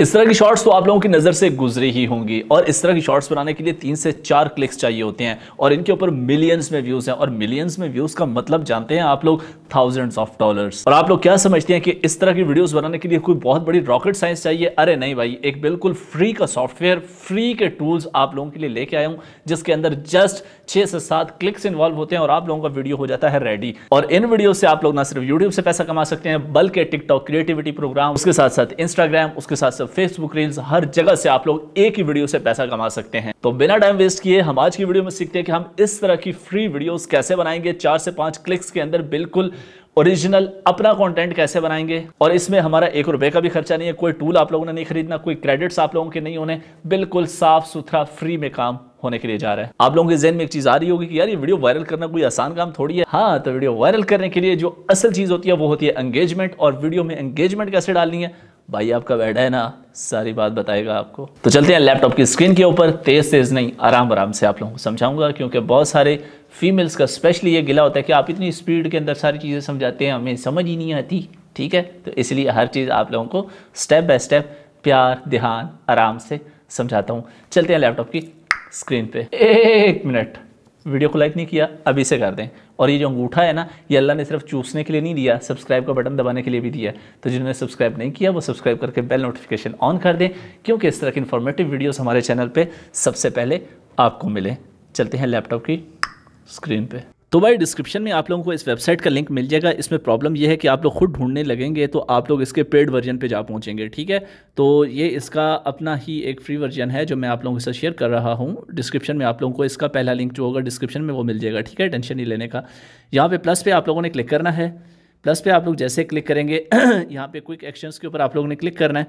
इस तरह की शॉर्ट्स तो आप लोगों की नज़र से गुजरी ही होंगी और इस तरह की शॉर्ट्स बनाने के लिए तीन से चार क्लिक्स चाहिए होते हैं और इनके ऊपर मिलियंस में व्यूज़ हैं और मिलियंस में व्यूज़ का मतलब जानते हैं आप लोग थाउजेंड्स ऑफ डॉलर्स और आप लोग क्या समझते हैं कि इस तरह की वीडियोस बनाने के लिए कोई बहुत बड़ी रॉकेट साइंस चाहिए अरे नहीं भाई एक बिल्कुल फ्री का सॉफ्टवेयर फ्री के टूल्स आप लोगों के लिए लेके आया हूँ जिसके अंदर जस्ट छः से सात क्लिक्स इन्वॉल्व होते हैं और आप लोगों का वीडियो हो जाता है रेडी और इन वीडियो से आप लोग ना सिर्फ यूट्यूब से पैसा कमा सकते हैं बल्कि टिकटॉक क्रिएटिविटी प्रोग्राम उसके साथ साथ इंस्टाग्राम उसके साथ फेसबुक रील्स हर जगह से आप लोग एक ही वीडियो से पैसा कमा सकते हैं तो बिना टाइम वेस्ट किए हम आज की वीडियो में सीखते हैं कि हम इस तरह की फ्री वीडियोस कैसे बनाएंगे चार से पांच क्लिक्स के अंदर बिल्कुल ओरिजिनल अपना कंटेंट कैसे बनाएंगे और इसमें हमारा एक रुपए का भी खर्चा नहीं है कोई टूल आप लोगों ने नहीं खरीदना कोई क्रेडिट्स आप लोगों के नहीं होने बिल्कुल साफ सुथरा फ्री में काम होने के लिए जा रहा है आप लोगों के जेन में एक चीज आ रही होगी कि यार ये वीडियो वायरल करना कोई आसान काम थोड़ी है हाँ तो वीडियो वायरल करने के लिए जो असल चीज होती है वो होती है एंगेजमेंट और वीडियो में एंगेजमेंट कैसे डालनी है भाई आपका बैठा है ना सारी बात बताएगा आपको तो चलते हैं लैपटॉप की स्क्रीन के ऊपर तेज़ तेज़ नहीं आराम आराम से आप लोगों को समझाऊंगा क्योंकि बहुत सारे फीमेल्स का स्पेशली ये गिला होता है कि आप इतनी स्पीड के अंदर सारी चीज़ें समझाते हैं हमें समझ ही नहीं आती ठीक है तो इसलिए हर चीज़ आप लोगों को स्टेप बाय स्टेप प्यार ध्यान आराम से समझाता हूँ चलते हैं लैपटॉप की स्क्रीन पर एक मिनट वीडियो को लाइक नहीं किया अभी से कर दें और ये जो अंगूठा है ना ये अल्लाह ने सिर्फ चूसने के लिए नहीं दिया सब्सक्राइब का बटन दबाने के लिए भी दिया तो जिन्होंने सब्सक्राइब नहीं किया वो सब्सक्राइब करके बेल नोटिफिकेशन ऑन कर दें क्योंकि इस तरह की इन्फॉर्मेटिव वीडियोज़ हमारे चैनल पर सबसे पहले आपको मिलें चलते हैं लैपटॉप की स्क्रीन पर तो भाई डिस्क्रिप्शन में आप लोगों को इस वेबसाइट का लिंक मिल जाएगा इसमें प्रॉब्लम यह है कि आप लोग खुद ढूंढने लगेंगे तो आप लोग इसके पेड वर्जन पे जा पहुंचेंगे ठीक है तो ये इसका अपना ही एक फ्री वर्जन है जो मैं आप लोगों के साथ शेयर कर रहा हूँ डिस्क्रिप्शन में आप लोगों को इसका पहला लिंक जो होगा डिस्क्रिप्शन में वो मिल जाएगा ठीक है टेंशन नहीं लेने का यहाँ पर प्लस पे आप लोगों ने क्लिक करना है प्लस पे आप लोग जैसे क्लिक करेंगे यहाँ पे क्विक एक्शंस के ऊपर आप लोगों ने क्लिक करना है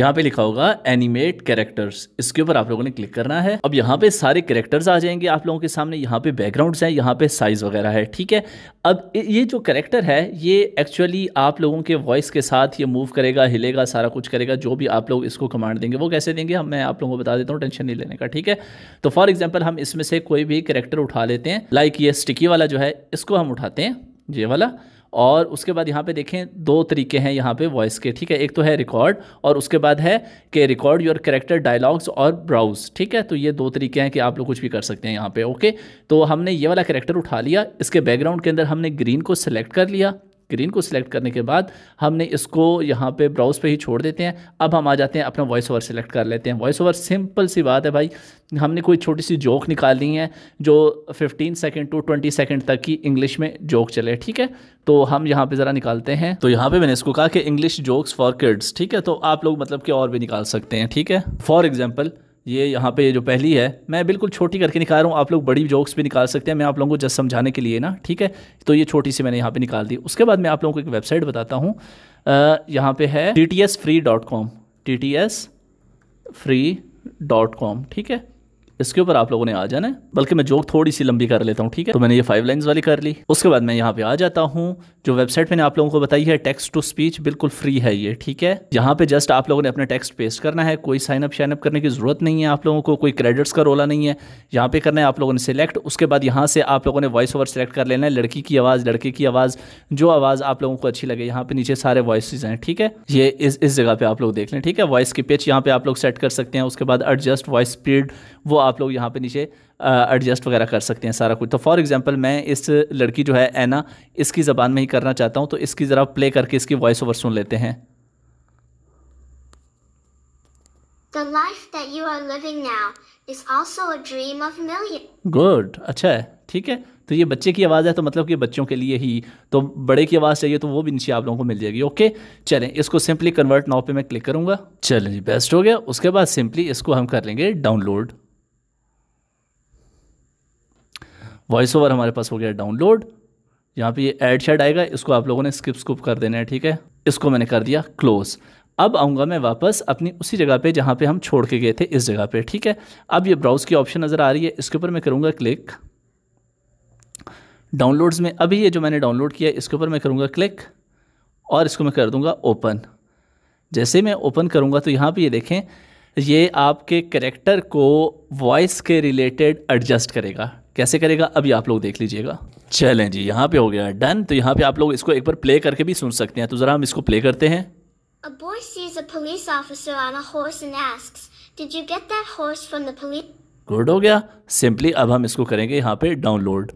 यहाँ पे लिखा होगा एनिमेट कैरेक्टर्स इसके ऊपर आप लोगों ने क्लिक करना है अब यहाँ पे सारे कैरेक्टर्स आ जाएंगे आप लोगों के सामने यहाँ पे बैकग्राउंड्स हैं यहाँ पे साइज वगैरह है ठीक है अब ये जो करेक्टर है ये एक्चुअली आप लोगों के वॉइस के साथ ये मूव करेगा हिलेगा सारा कुछ करेगा जो भी आप लोग इसको कमांड देंगे वो कैसे देंगे हम मैं आप लोगों को बता देता हूँ टेंशन नहीं लेने का ठीक है तो फॉर एग्जाम्पल हम इसमें से कोई भी करेक्टर उठा लेते हैं लाइक ये स्टिकी वाला जो है इसको हम उठाते हैं ये वाला और उसके बाद यहाँ पे देखें दो तरीके हैं यहाँ पे वॉइस के ठीक है एक तो है रिकॉर्ड और उसके बाद है कि रिकॉर्ड योर करेक्टर डायलॉग्स और ब्राउज ठीक है तो ये दो तरीके हैं कि आप लोग कुछ भी कर सकते हैं यहाँ पे ओके तो हमने ये वाला करेक्टर उठा लिया इसके बैकग्राउंड के अंदर हमने ग्रीन को सिलेक्ट कर लिया स्क्रीन को सिलेक्ट करने के बाद हमने इसको यहाँ पे ब्राउज़ पे ही छोड़ देते हैं अब हम आ जाते हैं अपना वॉइस ओवर सेलेक्ट कर लेते हैं वॉइस ओवर सिंपल सी बात है भाई हमने कोई छोटी सी जोक निकालनी है जो 15 सेकंड टू 20 सेकंड तक की इंग्लिश में जोक चले ठीक है तो हम यहाँ पे ज़रा निकालते हैं तो यहाँ पे मैंने इसको कहा कि इंग्लिश जोक्स फॉर किड्स ठीक है तो आप लोग मतलब कि और भी निकाल सकते हैं ठीक है फॉर एग्ज़ाम्पल ये यहाँ पे जो पहली है मैं बिल्कुल छोटी करके निकाल रहा हूँ आप लोग बड़ी जोक्स भी निकाल सकते हैं मैं आप लोगों को जस्ट समझाने के लिए ना ठीक है तो ये छोटी सी मैंने यहाँ पे निकाल दी उसके बाद मैं आप लोगों को एक वेबसाइट बताता हूँ यहाँ पे है T T S free dot com T T S free dot com ठीक है इसके ऊपर आप लोगों ने आ जाना है बल्कि मैं जोक थोड़ी सी लंबी कर लेता हूँ ठीक है तो मैंने ये फाइव लाइन्स वाली कर ली उसके बाद मैं यहाँ पे आ जाता हूँ जो वेबसाइट मैंने आप लोगों को बताई है टेक्स्ट टू स्पीच बिल्कुल फ्री है ये ठीक है यहाँ पे जस्ट आप लोगों ने अपना टेक्स्ट पेस्ट करना है कोई साइन अप शाइन अप करने की जरूरत नहीं है आप लोगों को कोई क्रेडिट्स का रोला नहीं है यहाँ पे करना है आप लोगों ने सिलेक्ट उसके बाद यहाँ से आप लोगों ने वॉइस ओवर सेलेक्ट कर लेना है लड़की की आवाज़ लड़के की आवाज़ जो आवाज़ आप लोगों को अच्छी लगे यहाँ पे नीचे सारे वॉइस हैं ठीक है ये इस जगह पे आप लोग देख लें ठीक है वॉइस की पिच यहाँ पे आप लोग सेट कर सकते हैं उसके बाद एडजस्ट वॉइस स्पीड वो आप लोग यहाँ पे नीचे एडजस्ट वगैरह कर सकते हैं सारा कुछ तो फॉर एग्जांपल मैं इस लड़की जो है ऐना इसकी ज़बान में ही करना चाहता हूँ तो इसकी ज़रा प्ले करके इसकी वॉइस ओवर सुन लेते हैं The life that you are living now is also a dream of millions. Good. अच्छा है ठीक है तो ये बच्चे की आवाज़ है तो मतलब कि बच्चों के लिए ही तो बड़े की आवाज़ चाहिए तो वो भी नीचे आप लोगों को मिल जाएगी ओके चलें इसको सिंपली कन्वर्ट नाव पे मैं क्लिक करूँगा चलें जी बेस्ट हो गया उसके बाद सिंपली इसको हम कर लेंगे डाउनलोड वॉइस ओवर हमारे पास हो गया डाउनलोड यहाँ पे ये एड शेड आएगा इसको आप लोगों ने स्किप स्कूप कर देना है ठीक है इसको मैंने कर दिया क्लोज़ अब आऊँगा मैं वापस अपनी उसी जगह पे जहाँ पे हम छोड़ के गए थे इस जगह पे ठीक है अब ये ब्राउज़ की ऑप्शन नज़र आ रही है इसके ऊपर मैं करूँगा क्लिक डाउनलोड्स में अभी ये जो मैंने डाउनलोड किया इसके ऊपर मैं करूँगा क्लिक और इसको मैं कर दूँगा ओपन जैसे मैं ओपन करूँगा तो यहाँ पर ये देखें ये आपके करेक्टर को वॉइस के रिलेटेड एडजस्ट करेगा कैसे करेगा अभी आप लोग देख लीजिएगा चलें जी यहाँ पे हो गया डन तो यहाँ पे आप लोग इसको एक बार प्ले करके भी सुन सकते हैं तो ज़रा हम इसको प्ले करते हैं A boy sees a police officer on a horse and asks, "Did you get that horse from the police?" Good हो गया सिंपली अब हम इसको करेंगे यहाँ पे डाउनलोड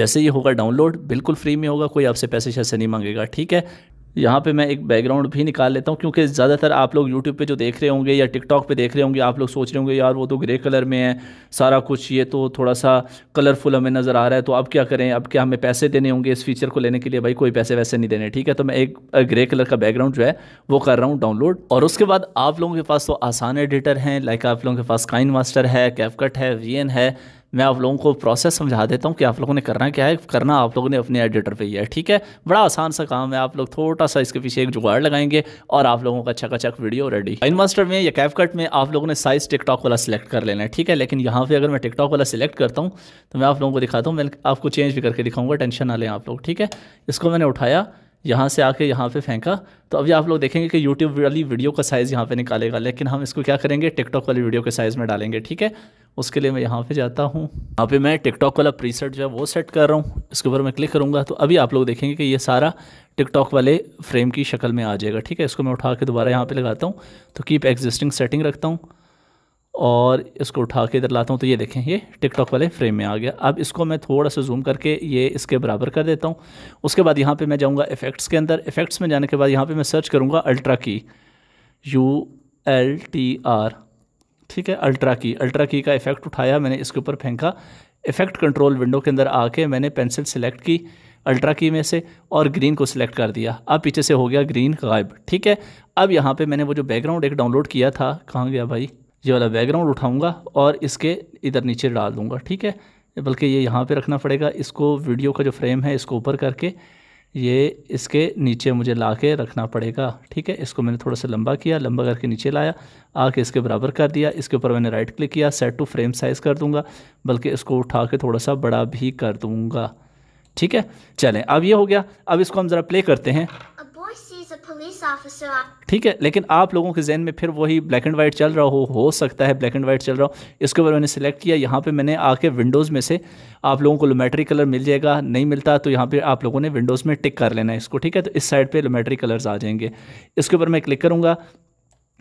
जैसे ये होगा डाउनलोड बिल्कुल फ्री में होगा कोई आपसे पैसे शैसे नहीं मांगेगा ठीक है यहाँ पे मैं एक बैकग्राउंड भी निकाल लेता हूँ क्योंकि ज़्यादातर आप लोग यूट्यूब पे जो देख रहे होंगे या टिकटॉक पे देख रहे होंगे आप लोग सोच रहे होंगे यार वो तो ग्रे कलर में है सारा कुछ ये तो थोड़ा सा कलरफुल हमें नज़र आ रहा है तो अब क्या करें अब क्या हमें पैसे देने होंगे इस फीचर को लेने के लिए भाई कोई पैसे वैसे नहीं देने ठीक है तो मैं एक ग्रे कलर का बैकग्राउंड जो है वो कर रहा हूँ डाउनलोड और उसके बाद आप लोगों के पास तो आसान एडिटर हैं लाइक आप लोगों के पास काइन मास्टर है कैफकट है वी है मैं आप लोगों को प्रोसेस समझा देता हूँ कि आप लोगों ने करना क्या है करना आप लोगों ने अपने एडिटर पे ही है ठीक है बड़ा आसान सा काम है आप लोग थोड़ा सा इसके पीछे एक जुगाड़ लगाएंगे और आप लोगों का चक वीडियो रेडी इन मास्टर में या कैपकट में आप लोगों ने साइज़ टिकटॉक वाला सिलेक्ट कर लेना है ठीक है लेकिन यहाँ पर अगर मैं टिकटॉक वाला सिलेक्ट करता हूँ तो मैं आप लोगों को दिखाता हूँ मैं आपको चेंज भी करके दिखाऊँगा टेंशन ना लें आप लोग ठीक है इसको मैंने उठाया यहाँ से आके यहाँ पे फेंका तो अभी आप लोग देखेंगे कि यूट्यूब वाली वीडियो का साइज़ यहाँ पे निकालेगा लेकिन हम इसको क्या करेंगे टिकटॉक वाली वीडियो के साइज़ में डालेंगे ठीक है उसके लिए मैं यहाँ पे जाता हूँ यहाँ पे मैं टिकटॉक वाला प्रीसेट जो है वो सेट कर रहा हूँ इसके ऊपर मैं क्लिक करूँगा तो अभी आप लोग देखेंगे कि ये सारा टिकटॉक वाले फ्रेम की शक्ल में आ जाएगा ठीक है इसको मैं उठा के दोबारा यहाँ पर लगाता हूँ तो कीप एग्जिस्टिंग सेटिंग रखता हूँ और इसको उठा के इधर लाता हूँ तो ये देखें ये टिकटॉक वाले फ्रेम में आ गया अब इसको मैं थोड़ा सा जूम करके ये इसके बराबर कर देता हूँ उसके बाद यहाँ पर मैं जाऊँगा इफ़ेक्ट्स के अंदर इफ़ेक्ट्स में जाने के बाद यहाँ पर मैं सर्च करूँगा अल्ट्रा की यू एल टी आर ठीक है अल्ट्रा की अल्ट्रा की का इफेक्ट उठाया मैंने इसके ऊपर फेंका इफेक्ट कंट्रोल विंडो के अंदर आके मैंने पेंसिल सेलेक्ट की अल्ट्रा की में से और ग्रीन को सिलेक्ट कर दिया अब पीछे से हो गया ग्रीन गायब ठीक है अब यहाँ पे मैंने वो जो बैकग्राउंड एक डाउनलोड किया था कहाँ गया भाई ये वाला बैकग्राउंड उठाऊँगा और इसके इधर नीचे डाल दूँगा ठीक है बल्कि ये यहाँ पर रखना पड़ेगा इसको वीडियो का जो फ्रेम है इसको ऊपर करके ये इसके नीचे मुझे ला के रखना पड़ेगा ठीक है इसको मैंने थोड़ा सा लंबा किया लंबा करके नीचे लाया आके इसके बराबर कर दिया इसके ऊपर मैंने राइट क्लिक किया सेट टू फ्रेम साइज़ कर दूंगा बल्कि इसको उठा के थोड़ा सा बड़ा भी कर दूंगा ठीक है चलें अब ये हो गया अब इसको हम ज़रा प्ले करते हैं ठीक है लेकिन आप लोगों के जहन में फिर वही ब्लैक एंड वाइट चल रहा हो हो सकता है ब्लैक एंड वाइट चल रहा हो इसके ऊपर मैंने सेलेक्ट किया यहाँ पे मैंने आके विंडोज़ में से आप लोगों को लोमेट्री कलर मिल जाएगा नहीं मिलता तो यहाँ पे आप लोगों ने विंडोज़ में टिक कर लेना है इसको ठीक है तो इस साइड पर लोमेट्री कलर्स आ जाएंगे इसके ऊपर मैं क्लिक करूँगा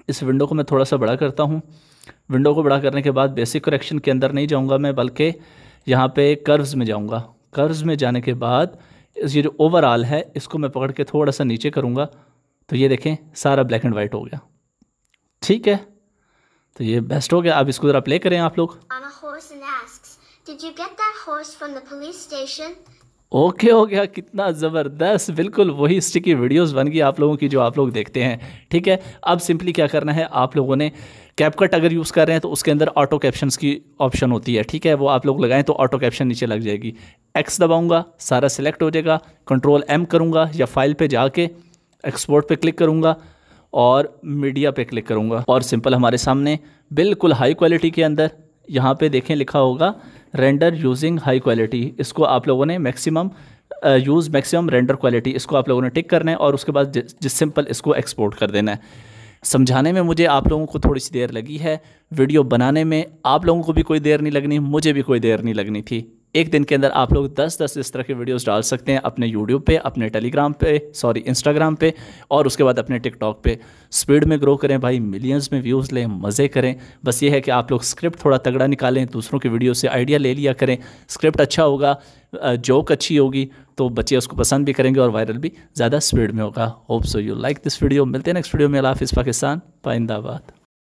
इस विंडो को मैं थोड़ा सा बड़ा करता हूँ विंडो को बड़ा करने के बाद बेसिक करेक्शन के अंदर नहीं जाऊँगा मैं बल्कि यहाँ पर कर्व्स में जाऊँगा कर्व्स में जाने के बाद ये जो ओवरऑल है इसको मैं पकड़ के थोड़ा सा नीचे करूँगा तो ये देखें सारा ब्लैक एंड वाइट हो गया ठीक है तो ये बेस्ट हो गया अब इसको ज़रा प्ले करें आप लोग ओके हो गया कितना ज़बरदस्त बिल्कुल वही स्टिकी वीडियोस बन गई आप लोगों की जो आप लोग देखते हैं ठीक है अब सिंपली क्या करना है आप लोगों ने कैपकट अगर यूज़ कर रहे हैं तो उसके अंदर ऑटो कैप्शन की ऑप्शन होती है ठीक है वो आप लोग लगाएं तो ऑटो कैप्शन नीचे लग जाएगी एक्स दबाऊंगा सारा सिलेक्ट हो जाएगा कंट्रोल एम करूँगा या फाइल पे जाके एक्सपोर्ट पे क्लिक करूँगा और मीडिया पे क्लिक करूँगा और सिंपल हमारे सामने बिल्कुल हाई क्वालिटी के अंदर यहाँ पे देखें लिखा होगा रेंडर यूजिंग हाई क्वालिटी इसको आप लोगों ने maximum use maximum render quality इसको आप लोगों ने टिक करना है और उसके बाद जिस सिंपल इसको एक्सपोर्ट कर देना है समझाने में मुझे आप लोगों को थोड़ी सी देर लगी है वीडियो बनाने में आप लोगों को भी कोई देर नहीं लगनी मुझे भी कोई देर नहीं लगनी थी एक दिन के अंदर आप लोग 10-10 इस तरह के वीडियोस डाल सकते हैं अपने यूट्यूब पे अपने टेलीग्राम पे सॉरी इंस्टाग्राम पे और उसके बाद अपने टिकटॉक पे स्पीड में ग्रो करें भाई मिलियंस में व्यूज़ लें मज़े करें बस ये है कि आप लोग स्क्रिप्ट थोड़ा तगड़ा निकालें दूसरों की वीडियो से आइडिया ले लिया करें स्क्रिप्ट अच्छा होगा जोक अच्छी होगी तो बच्चे उसको पसंद भी करेंगे और वायरल भी ज़्यादा स्पीड में होगा hope so you like this video मिलते हैं नेक्स्ट वीडियो में अलाफ़ पाकिस्तान पाइंदाबाद